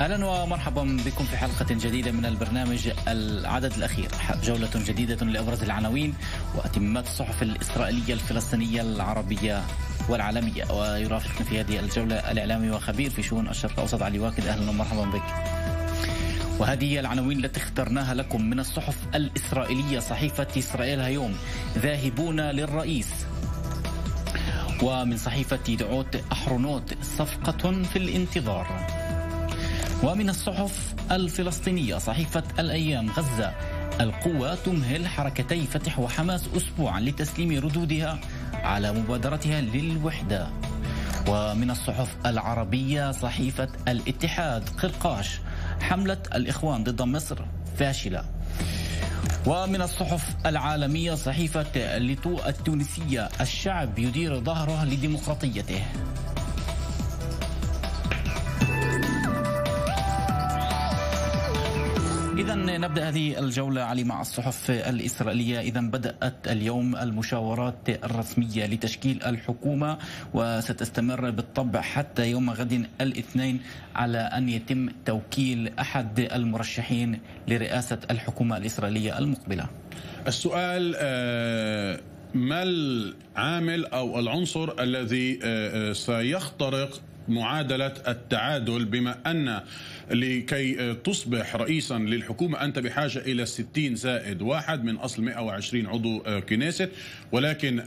اهلا ومرحبا بكم في حلقه جديده من البرنامج العدد الاخير جوله جديده لابرز العناوين واتمات الصحف الاسرائيليه الفلسطينيه العربيه والعالميه ويرافقنا في هذه الجوله الاعلامي وخبير في شؤون الشرق الاوسط علي واكد اهلا ومرحبا بك وهذه هي العناوين التي اخترناها لكم من الصحف الإسرائيلية صحيفة إسرائيل هيوم ذاهبون للرئيس ومن صحيفة دعوت أحرونوت صفقة في الانتظار ومن الصحف الفلسطينية صحيفة الأيام غزة القوة تمهل حركتي فتح وحماس أسبوعا لتسليم ردودها على مبادرتها للوحدة ومن الصحف العربية صحيفة الاتحاد قرقاش حملة الإخوان ضد مصر فاشلة ومن الصحف العالمية صحيفة لتو التونسية الشعب يدير ظهره لديمقراطيته إذا نبدأ هذه الجولة علي مع الصحف الإسرائيلية إذا بدأت اليوم المشاورات الرسمية لتشكيل الحكومة وستستمر بالطبع حتى يوم غد الاثنين على أن يتم توكيل أحد المرشحين لرئاسة الحكومة الإسرائيلية المقبلة السؤال آه، ما العامل أو العنصر الذي آه، آه، سيخترق معادله التعادل بما ان لكي آه، تصبح رئيسا للحكومه انت بحاجه الى 60 زائد واحد من اصل 120 عضو آه، كنيست ولكن آه،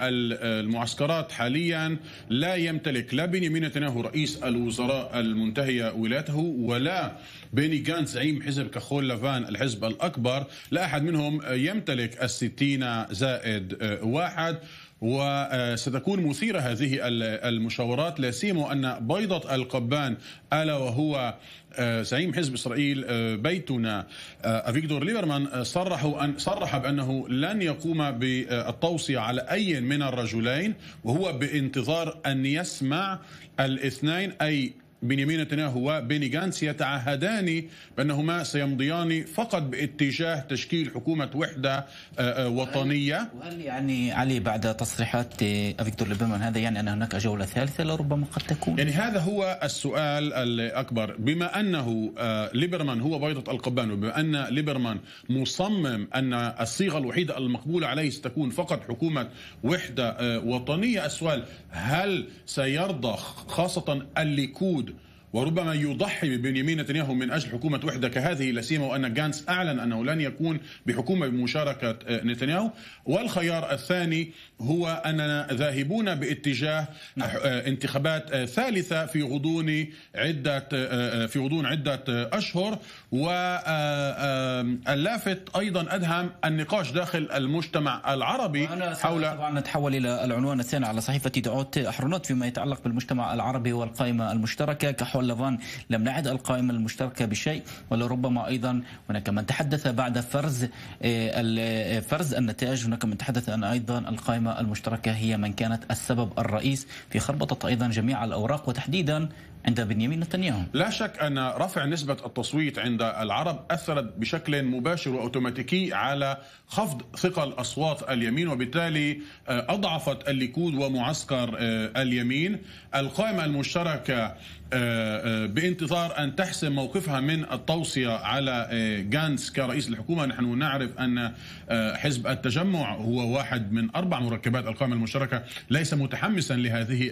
المعسكرات حاليا لا يمتلك لا بنيامين نتنياهو رئيس الوزراء المنتهيه ولاته ولا بيني جانس زعيم حزب كخول لافان الحزب الاكبر لا احد منهم يمتلك الستين زائد واحد وستكون مثيرة هذه المشاورات لا سيما أن بيضة القبان ألا وهو زعيم آه، حزب إسرائيل آه، بيتنا آه، أفيكتور ليبرمان صرحوا أن صرح بأنه لن يقوم بالتوصية على أي من الرجلين وهو بانتظار أن يسمع الاثنين أي بنيامين نتنياهو وبيني جانس يتعهدان بأنهما سيمضيان فقط باتجاه تشكيل حكومة وحدة آه، آه، وطنية وهل يعني علي بعد تصريحات آه، فيكتور ليبرمان هذا يعني أن هناك جولة ثالثة لربما قد تكون يعني هذا هو السؤال الأكبر بما أنه ليبرمان هو بيضة القبان وبما أن ليبرمان مصمم أن الصيغة الوحيدة المقبولة عليه ستكون فقط حكومة وحدة وطنية السؤال هل سيرضخ خاصة الليكود وربما يضحي ببنيامين نتنياهو من أجل حكومة وحدة كهذه لا سيما وأن جانس أعلن أنه لن يكون بحكومة بمشاركة آه، نتنياهو والخيار الثاني هو أننا ذاهبون باتجاه نعم. آه، انتخابات آه، ثالثة في غضون عدة في غضون عدة أشهر واللافت أيضا أدهم النقاش داخل المجتمع العربي حول طبعا نتحول إلى العنوان الثاني على صحيفة دعوت حرونات فيما يتعلق بالمجتمع العربي والقائمة المشتركة كحول اللبان لم نعد القائمة المشتركة بشيء ولربما أيضا هناك من تحدث بعد فرز آه، آه، فرز النتائج هناك من تحدث أن أيضا القائمة المشتركة هي من كانت السبب الرئيس في خربطة أيضا جميع الأوراق وتحديدا عند بنيامين نتنياهو لا شك أن رفع نسبة التصويت عند العرب أثرت بشكل مباشر وأوتوماتيكي على خفض ثقل أصوات اليمين وبالتالي آه، أضعفت الليكود ومعسكر اليمين القائمة المشتركة آه، آه، بانتظار أن تحسم موقفها من التوصية على آه، جانس كرئيس الحكومة نحن نعرف أن حزب التجمع هو واحد من أربع مركبات القائمة المشتركة ليس متحمسا لهذه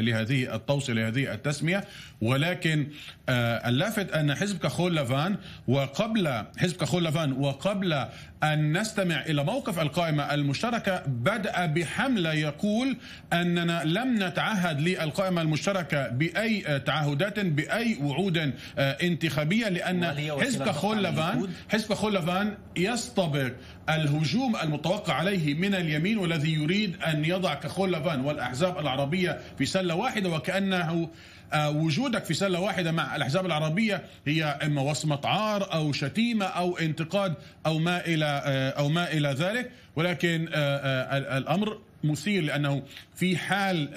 لهذه التوصية لهذه التسمية ولكن اللافت أن حزب كخول لافان وقبل حزب كخول لافان وقبل أن نستمع إلى موقف القائمة المشتركة بدأ بحملة يقول أننا لم نتعهد للقائمة المشتركة بأي تعهدات بأي وعود آه، انتخابية لأن حزب خلفان حزب خلفان يستبق الهجوم المتوقع عليه من اليمين والذي يريد أن يضع كخول لافان والأحزاب العربية في سلة واحدة وكأنه آه، وجودك في سلة واحدة مع الأحزاب العربية هي إما وصمة عار أو شتيمة أو انتقاد أو ما إلى آه، أو ما إلى ذلك ولكن آه، الأمر مثير لأنه في حال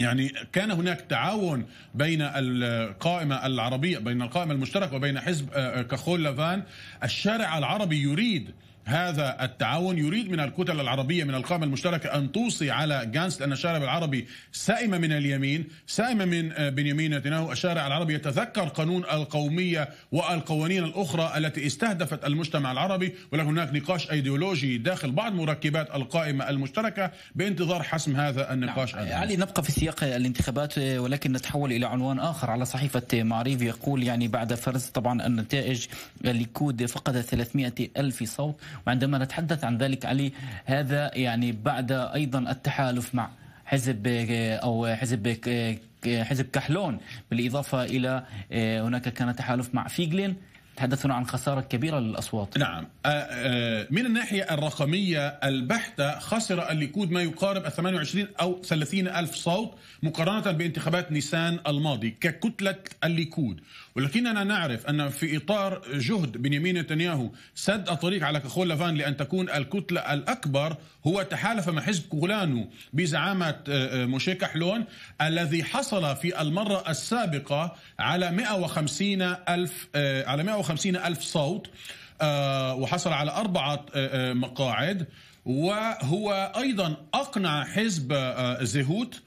يعني كان هناك تعاون بين القائمة العربية بين القائمة المشتركة وبين حزب آه، آه، كخول لافان الشارع العربي يريد هذا التعاون يريد من الكتل العربية من القامة المشتركة أن توصي على جانس لأن الشارع العربي سائمة من اليمين سائمة من آه، بنيامين نتنياهو الشارع العربي يتذكر قانون القومية والقوانين الأخرى التي استهدفت المجتمع العربي ولكن هناك نقاش أيديولوجي داخل بعض مركبات القائمة المشتركة بانتظار حسم هذا النقاش نعم. علي نبقى في سياق الانتخابات آه، ولكن نتحول إلى عنوان آخر على صحيفة معريف يقول يعني بعد فرز طبعا النتائج الليكود آه، فقد 300 ألف صوت وعندما نتحدث عن ذلك علي هذا يعني بعد أيضا التحالف مع حزب أو حزب حزب كحلون بالإضافة إلى آه، هناك كان تحالف مع فيجلين تحدثنا عن خسارة كبيرة للأصوات نعم آه، آه، من الناحية الرقمية البحتة خسر الليكود ما يقارب 28 أو 30 ألف صوت مقارنة بانتخابات نيسان الماضي ككتلة الليكود ولكننا نعرف أن في إطار جهد بنيامين نتنياهو سد الطريق على كخول لافان لأن تكون الكتلة الأكبر هو تحالف مع حزب كولانو بزعامة آه، موشي كحلون الذي حصل في المرة السابقة على 150 ألف على 150 150 ألف صوت آه، وحصل على أربعة آه، آه، مقاعد وهو أيضا أقنع حزب زهوت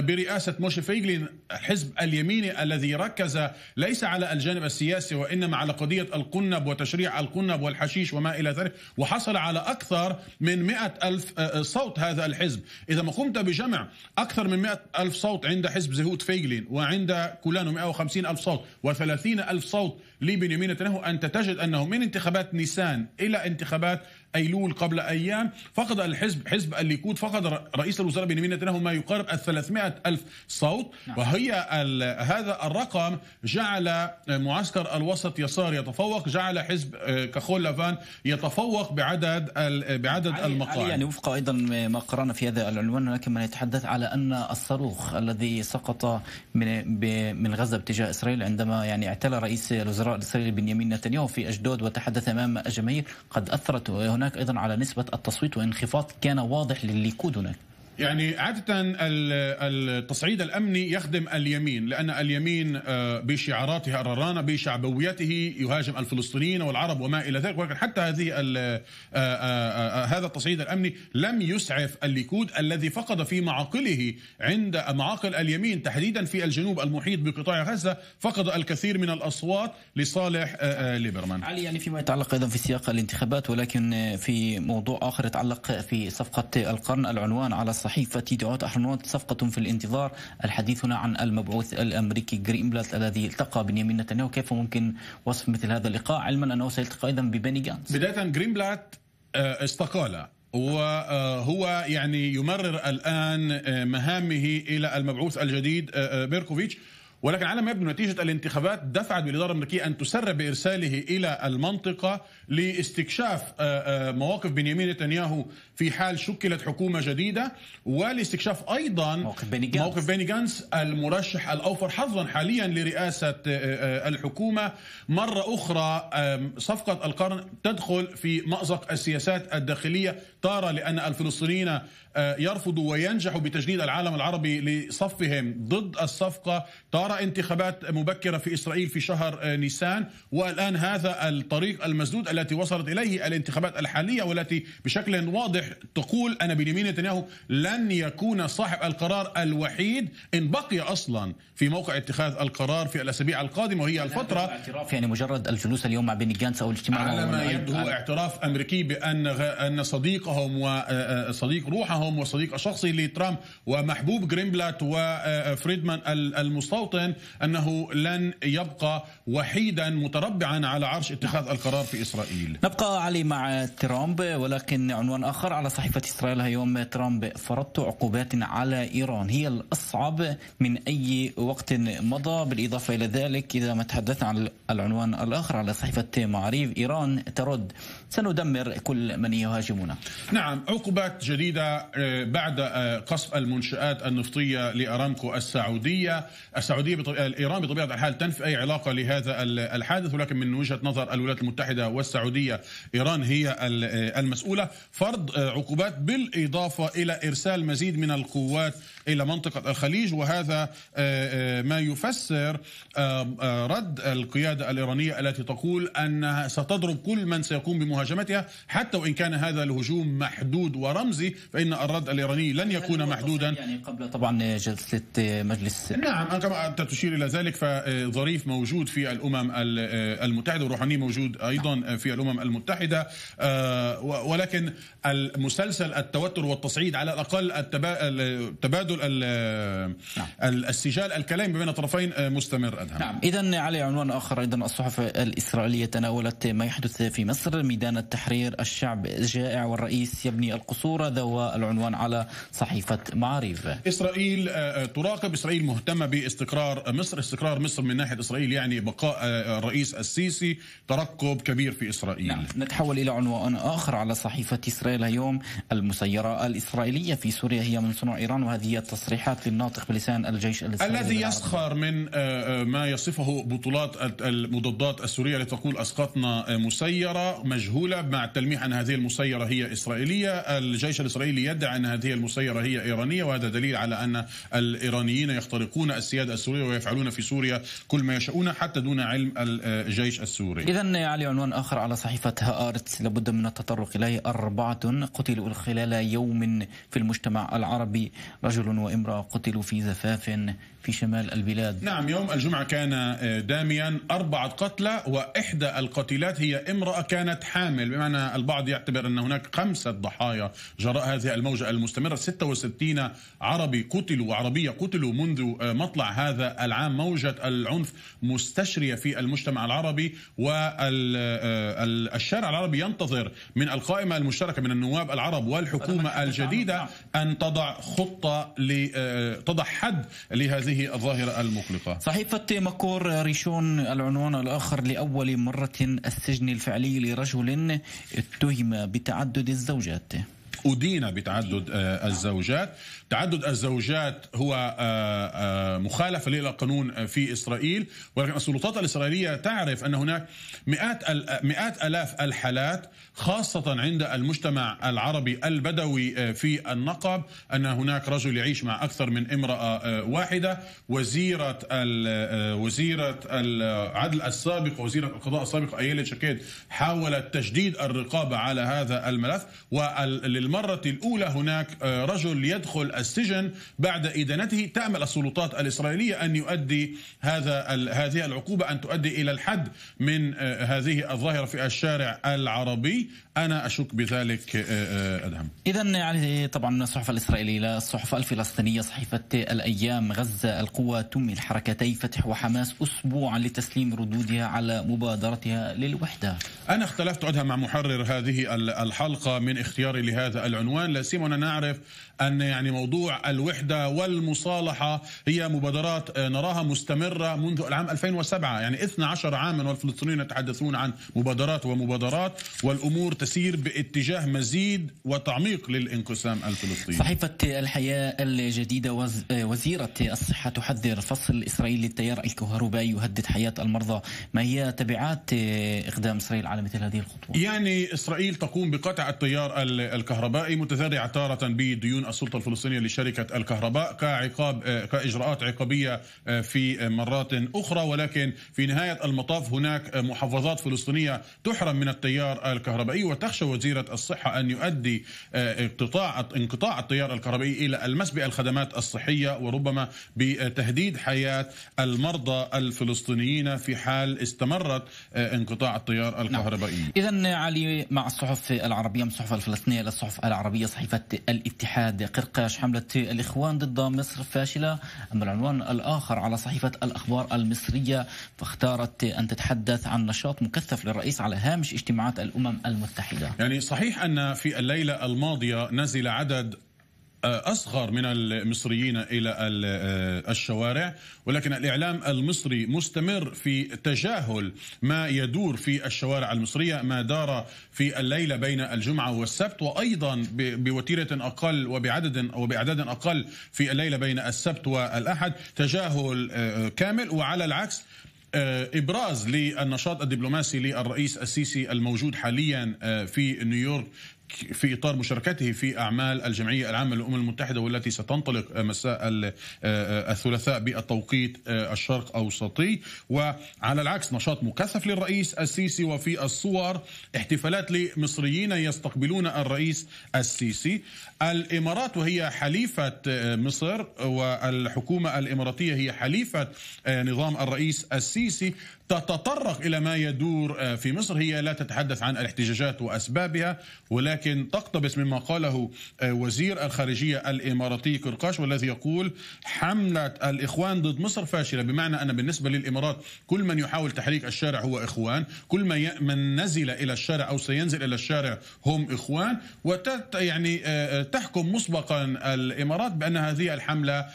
برئاسة موشي فيجلين حزب اليميني الذي ركز ليس على الجانب السياسي وإنما على قضية القنب وتشريع القنب والحشيش وما إلى ذلك وحصل على أكثر من مئة ألف آه، آه، صوت هذا الحزب إذا ما قمت بجمع أكثر من مئة ألف صوت عند حزب زهوت فيجلين وعند كولانو وخمسين ألف صوت و ألف صوت لبنيامين نتنياهو أنت تجد أنه من انتخابات نيسان إلى انتخابات ايلول قبل ايام فقد الحزب حزب الليكود فقد رئيس الوزراء بنيامين نتنياهو ما يقارب ال 300 الف صوت نعم. وهي هذا الرقم جعل معسكر الوسط يسار يتفوق جعل حزب آه، كخول لافان يتفوق بعدد بعدد علي المقاعد يعني وفق ايضا ما قرانا في هذا العنوان هناك من يتحدث على ان الصاروخ الذي سقط من من غزه باتجاه اسرائيل عندما يعني اعتلى رئيس الوزراء الاسرائيلي بنيامين نتنياهو في اجدود وتحدث امام الجماهير قد اثرت هناك أيضا على نسبة التصويت وانخفاض كان واضح للليكود هناك يعني عادة التصعيد الأمني يخدم اليمين لأن اليمين آه، بشعاراته الررانة بشعبويته يهاجم الفلسطينيين والعرب وما إلى ذلك ولكن حتى هذه آه، آه، هذا التصعيد الأمني لم يسعف الليكود الذي فقد في معاقله عند معاقل اليمين تحديدا في الجنوب المحيط بقطاع غزة فقد الكثير من الأصوات لصالح ليبرمان علي يعني فيما يتعلق أيضا في سياق الانتخابات ولكن في موضوع آخر يتعلق في صفقة القرن العنوان على صحيفة دعوت أحرنوت صفقة في الانتظار الحديث هنا عن المبعوث الأمريكي جرينبلات الذي التقى بنيامين نتنياهو كيف ممكن وصف مثل هذا اللقاء علما أنه سيلتقى أيضا ببني جانس بداية جرينبلات آه، استقال وهو آه، يعني يمرر الآن آه، مهامه إلى المبعوث الجديد بيركوفيتش ولكن على ما يبدو نتيجة الانتخابات دفعت بالإدارة الأمريكية أن تسر بإرساله إلى المنطقة لاستكشاف آه، آه، مواقف بنيامين نتنياهو في حال شكلت حكومة جديدة ولاستكشاف أيضا موقف بني جانس, موقف بني جانس المرشح الأوفر حظا حاليا لرئاسة آه، الحكومة مرة أخرى صفقة القرن تدخل في مأزق السياسات الداخلية تارة لأن الفلسطينيين يرفضوا وينجحوا بتجنيد العالم العربي لصفهم ضد الصفقة تارة انتخابات مبكره في اسرائيل في شهر آه، نيسان والان هذا الطريق المسدود التي وصلت اليه الانتخابات الحاليه والتي بشكل واضح تقول ان بنيامين نتنياهو لن يكون صاحب القرار الوحيد ان بقي اصلا في موقع اتخاذ القرار في الاسابيع القادمه وهي الفتره اعتراف يعني مجرد الجلوس اليوم مع بيني جانس او الاجتماع على ما يبدو هو اعتراف امريكي بان ان صديقهم وصديق آه، آه، روحهم وصديق شخصي لترامب ومحبوب جرينبلات وفريدمان المستوطن باطن انه لن يبقى وحيدا متربعا على عرش اتخاذ القرار في اسرائيل نبقى علي مع ترامب ولكن عنوان اخر على صحيفه اسرائيل هيوم ترامب فرضت عقوبات على ايران هي الاصعب من اي وقت مضى بالاضافه الى ذلك اذا ما تحدثنا عن العنوان الاخر على صحيفه معاريف ايران ترد سندمر كل من يهاجمنا نعم عقوبات جديده آه، بعد آه، قصف المنشات النفطيه لارامكو السعوديه السعوديه السعوديه ايران بطبيعه الحال تنفي اي علاقه لهذا الحادث ولكن من وجهه نظر الولايات المتحده والسعوديه ايران هي المسؤوله فرض عقوبات بالاضافه الى ارسال مزيد من القوات الى منطقه الخليج وهذا آه، آه، ما يفسر آه، رد القياده الايرانيه التي تقول انها ستضرب كل من سيقوم بمهاجمتها حتى وان كان هذا الهجوم محدود ورمزي فان الرد الايراني لن يكون محدودا يعني قبل طبعا جلسه مجلس نعم حتى تشير الى ذلك فظريف موجود في الامم المتحده وروحاني موجود ايضا في الامم المتحده آه، ولكن المسلسل التوتر والتصعيد على الاقل التبادل السجال نعم. الكلامي بين الطرفين آه، مستمر ادهم نعم اذا على عنوان اخر ايضا الصحف الاسرائيليه تناولت ما يحدث في مصر ميدان التحرير الشعب جائع والرئيس يبني القصور ذو العنوان على صحيفه معاريف اسرائيل آه، تراقب اسرائيل مهتمه باستقرار استقرار مصر استقرار مصر من ناحية إسرائيل يعني بقاء آه، الرئيس السيسي ترقب كبير في إسرائيل نعم. نتحول إلى عنوان آخر على صحيفة إسرائيل اليوم المسيرة الإسرائيلية في سوريا هي من صنع إيران وهذه التصريحات للناطق بلسان الجيش الإسرائيلي الذي يسخر من آه، آه، ما يصفه بطولات المضادات السورية التي تقول أسقطنا مسيرة مجهولة مع التلميح أن هذه المسيرة هي إسرائيلية الجيش الإسرائيلي يدعي أن هذه المسيرة هي إيرانية وهذا دليل على أن الإيرانيين يخترقون السيادة السورية سوريا ويفعلون في سوريا كل ما يشاؤون حتى دون علم الجيش السوري إذا يا علي عنوان آخر على صحيفة هآرتس لابد من التطرق إليه أربعة قتلوا خلال يوم في المجتمع العربي رجل وامرأة قتلوا في زفاف في شمال البلاد نعم يوم الجمعة كان آه، داميا أربعة قتلى وإحدى القتيلات هي امرأة كانت حامل بمعنى البعض يعتبر أن هناك خمسة ضحايا جراء هذه الموجة المستمرة 66 عربي قتلوا وعربية قتلوا منذ آه، مطلع هذا العام موجة العنف مستشرية في المجتمع العربي والشارع آه، العربي ينتظر من القائمة المشتركة من النواب العرب والحكومة الجديدة نعم. أن تضع خطة آه، تضع حد لهذه الظاهرة المقلقة صحيفة مكور ريشون العنوان الآخر لأول مرة السجن الفعلي لرجل اتهم بتعدد الزوجات أدين بتعدد آه، الزوجات تعدد الزوجات هو آه، آه، مخالفة للقانون في إسرائيل ولكن السلطات الإسرائيلية تعرف أن هناك مئات, مئات ألاف الحالات خاصة عند المجتمع العربي البدوي في النقب أن هناك رجل يعيش مع أكثر من امرأة واحدة وزيرة وزيرة العدل السابق وزيرة القضاء السابق أيلة شكيد حاولت تشديد الرقابة على هذا الملف ولل للمرة الأولى هناك آه، رجل يدخل السجن بعد إدانته تأمل السلطات الإسرائيلية أن يؤدي هذا هذه العقوبة أن تؤدي إلى الحد من آه، هذه الظاهرة في الشارع العربي أنا أشك بذلك آه، أدهم إذا يعني طبعا من الصحف الإسرائيلية إلى الصحف الفلسطينية صحيفة الأيام غزة القوى تمي الحركتي فتح وحماس أسبوعا لتسليم ردودها على مبادرتها للوحدة أنا اختلفت أدهم مع محرر هذه الحلقة من اختياري لهذا هذا العنوان لا سيما نعرف أن يعني موضوع الوحدة والمصالحة هي مبادرات آه، نراها مستمرة منذ العام 2007 يعني 12 عاما والفلسطينيين يتحدثون عن مبادرات ومبادرات والأمور تسير باتجاه مزيد وتعميق للانقسام الفلسطيني صحيفة الحياة الجديدة آه، وزيرة الصحة تحذر فصل إسرائيل للتيار الكهربائي يهدد حياة المرضى ما هي تبعات آه، إقدام إسرائيل على مثل هذه الخطوة؟ يعني إسرائيل تقوم بقطع التيار الكهربائي الكهرباء متذرعة تارة بديون السلطة الفلسطينية لشركة الكهرباء كعقاب آه، كإجراءات عقابية آه، في مرات أخرى ولكن في نهاية المطاف هناك محافظات فلسطينية تحرم من التيار الكهربائي وتخشى وزيرة الصحة أن يؤدي اقتطاع آه، انقطاع التيار الكهربائي إلى المس بالخدمات الصحية وربما بتهديد حياة المرضى الفلسطينيين في حال استمرت انقطاع التيار نعم. الكهربائي نعم. إذا علي مع الصحف العربية من الصحف الفلسطينية للصحف العربية صحيفة الاتحاد قرقاش حملة الإخوان ضد مصر فاشلة أما العنوان الآخر على صحيفة الأخبار المصرية فاختارت أن تتحدث عن نشاط مكثف للرئيس على هامش اجتماعات الأمم المتحدة يعني صحيح أن في الليلة الماضية نزل عدد أصغر من المصريين إلى آه، الشوارع ولكن الإعلام المصري مستمر في تجاهل ما يدور في الشوارع المصرية ما دار في الليلة بين الجمعة والسبت وأيضا بوتيرة أقل وبعدد وبأعداد أقل في الليلة بين السبت والأحد تجاهل آه، آه، كامل وعلى العكس ابراز للنشاط الدبلوماسي للرئيس السيسي الموجود حاليا في نيويورك في اطار مشاركته في اعمال الجمعيه العامه للامم المتحده والتي ستنطلق مساء آه، الثلاثاء بالتوقيت آه، الشرق اوسطي وعلى العكس نشاط مكثف للرئيس السيسي وفي الصور احتفالات لمصريين يستقبلون الرئيس السيسي الامارات وهي حليفه آه، مصر والحكومه الاماراتيه هي حليفه نظام الرئيس السيسي تتطرق الى ما يدور في مصر هي لا تتحدث عن الاحتجاجات واسبابها ولكن ولكن تقتبس مما قاله آه، وزير الخارجية الإماراتي كرقاش والذي يقول حملة الإخوان ضد مصر فاشلة بمعنى أن بالنسبة للإمارات كل من يحاول تحريك الشارع هو إخوان كل من نزل إلى الشارع أو سينزل إلى الشارع هم إخوان وتت يعني آه، آه، تحكم مسبقا الإمارات بأن هذه الحملة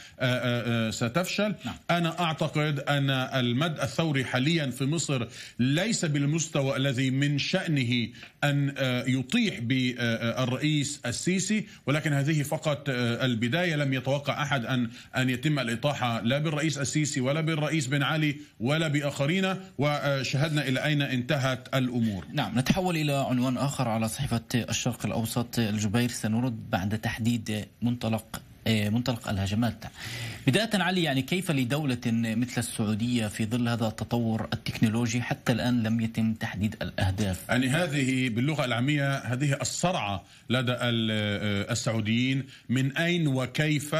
ستفشل نعم. أنا أعتقد أن المد الثوري حاليا في مصر ليس بالمستوى الذي من شأنه أن يطيح ب آه، آه، الرئيس السيسي ولكن هذه فقط آه، البدايه لم يتوقع احد ان ان يتم الاطاحه لا بالرئيس السيسي ولا بالرئيس بن علي ولا باخرين وشهدنا الى اين انتهت الامور. نعم نتحول الى عنوان اخر على صحيفه الشرق الاوسط الجبير سنرد بعد تحديد منطلق إيه، منطلق الهجمات بداية علي يعني كيف لدولة مثل السعودية في ظل هذا التطور التكنولوجي حتى الآن لم يتم تحديد الأهداف يعني هذه باللغة العامية هذه الصرعة لدى آه، السعوديين من أين وكيف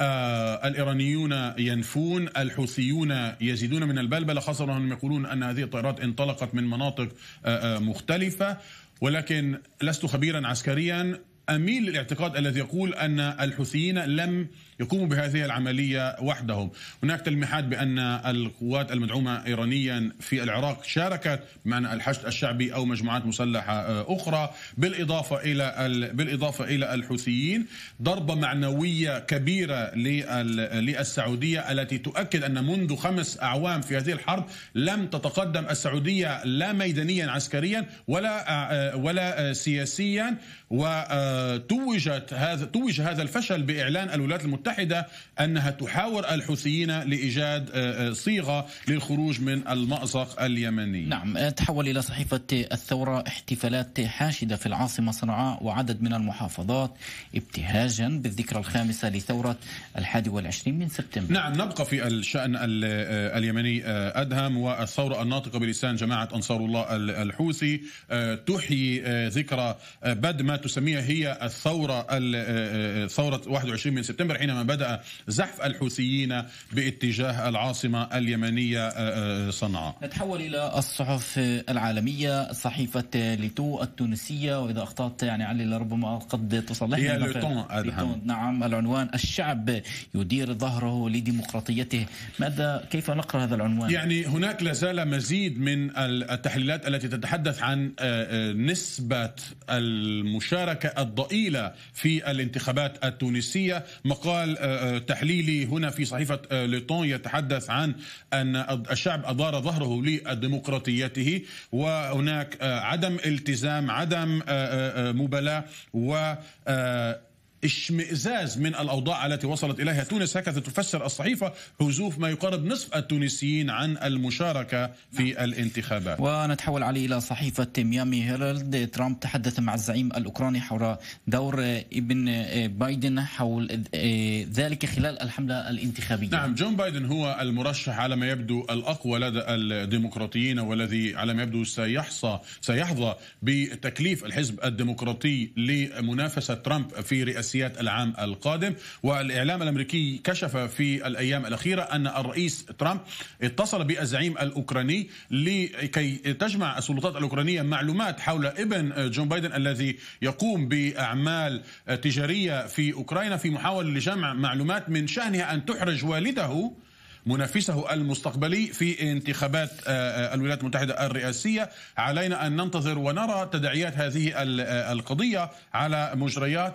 آه الإيرانيون ينفون الحوثيون يزيدون من البلبلة خاصة أنهم يقولون أن هذه الطائرات انطلقت من مناطق آه،, آه مختلفة ولكن لست خبيرا عسكريا اميل للاعتقاد الذي يقول ان الحوثيين لم يقوموا بهذه العملية وحدهم هناك تلميحات بأن القوات المدعومة إيرانيا في العراق شاركت بمعنى الحشد الشعبي أو مجموعات مسلحة آه، أخرى بالإضافة إلى بالإضافة إلى الحوثيين ضربة معنوية كبيرة للسعودية التي تؤكد أن منذ خمس أعوام في هذه الحرب لم تتقدم السعودية لا ميدانيا عسكريا ولا آه، آه، ولا سياسيا وتوجت هذا توج هذا الفشل بإعلان الولايات المتحدة المتحدة أنها تحاور الحوثيين لإيجاد آه، آه، صيغة للخروج من المأزق اليمني نعم آه، تحول إلى صحيفة الثورة احتفالات حاشدة في العاصمة صنعاء وعدد من المحافظات ابتهاجا بالذكرى الخامسة لثورة الحادي والعشرين من سبتمبر نعم نبقى في الشأن اليمني أدهم والثورة الناطقة بلسان جماعة أنصار الله الحوثي تحيي ذكرى بد ما تسميها هي الثورة ثورة 21 من سبتمبر حينما عندما بدأ زحف الحوثيين باتجاه العاصمة اليمنية آه، آه، صنعاء نتحول إلى الصحف العالمية صحيفة ليتو التونسية وإذا أخطأت يعني علي لربما قد تصلحني ليتون أدهم نعم العنوان الشعب يدير ظهره لديمقراطيته ماذا كيف نقرأ هذا العنوان يعني هناك لازال مزيد من التحليلات التي تتحدث عن آه، نسبة المشاركة الضئيلة في الانتخابات التونسية مقال خلال آه، آه، تحليلي هنا في صحيفة لوتون آه، يتحدث عن أن الشعب أدار ظهره لديمقراطيته وهناك عدم التزام عدم مبالاة و اشمئزاز من الأوضاع التي وصلت إليها تونس هكذا تفسر الصحيفة هزوف ما يقارب نصف التونسيين عن المشاركة في نعم. الانتخابات ونتحول عليه إلى صحيفة ميامي هيرالد ترامب تحدث مع الزعيم الأوكراني حول دور ابن بايدن حول ذلك خلال الحملة الانتخابية نعم جون بايدن هو المرشح على ما يبدو الأقوى لدى الديمقراطيين والذي على ما يبدو سيحصى سيحظى بتكليف الحزب الديمقراطي لمنافسة ترامب في رئاسة السياسيات العام القادم والإعلام الأمريكي كشف في الأيام الأخيرة أن الرئيس ترامب اتصل بالزعيم الأوكراني لكي تجمع السلطات الأوكرانية معلومات حول ابن جون بايدن الذي يقوم بأعمال تجارية في أوكرانيا في محاولة لجمع معلومات من شأنها أن تحرج والده منافسه المستقبلي في انتخابات آه، آه، الولايات المتحدة الرئاسية علينا أن ننتظر ونرى تداعيات هذه آه، القضية على مجريات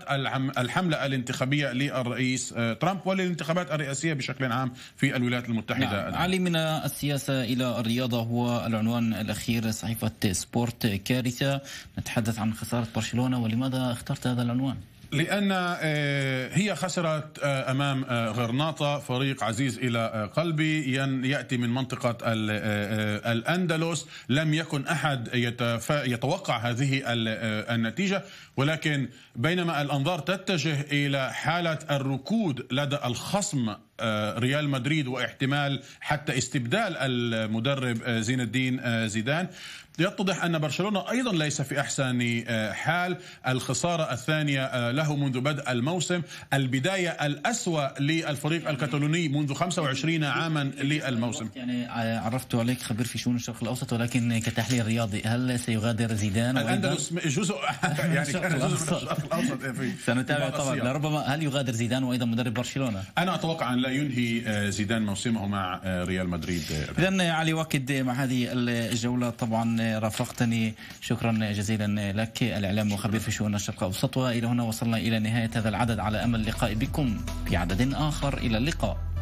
الحملة الانتخابية للرئيس ترامب وللانتخابات الرئاسية بشكل عام في الولايات المتحدة نعم. علي من السياسة إلى الرياضة هو العنوان الأخير صحيفة سبورت كارثة نتحدث عن خسارة برشلونة ولماذا اخترت هذا العنوان؟ لأن آه، هي خسرت آه، أمام آه، غرناطة فريق عزيز إلى قلبي يأتي من منطقة الأندلس لم يكن أحد يتوقع هذه النتيجة ولكن بينما الأنظار تتجه إلى حالة الركود لدى الخصم ريال مدريد واحتمال حتى استبدال المدرب زين الدين زيدان يتضح أن برشلونة أيضا ليس في أحسن آه، حال الخسارة الثانية آه، له منذ بدء الموسم البداية الأسوأ للفريق الكتالوني منذ 25 عاما للموسم يعني آه، عرفت عليك خبير في شؤون الشرق الأوسط ولكن كتحليل رياضي هل سيغادر زيدان الأندلس جزء يعني كان جزء من الشرق الأوسط سنتابع طبعا لربما هل يغادر زيدان وأيضا مدرب برشلونة أنا أتوقع أن لا ينهي زيدان موسمه مع ريال مدريد إذا علي واكد مع هذه الجولة طبعا رافقتني شكرا جزيلا لك الإعلام وخبير في شؤون الشرق الأوسط وإلى هنا وصلنا إلى نهاية هذا العدد على أمل اللقاء بكم في عدد آخر إلى اللقاء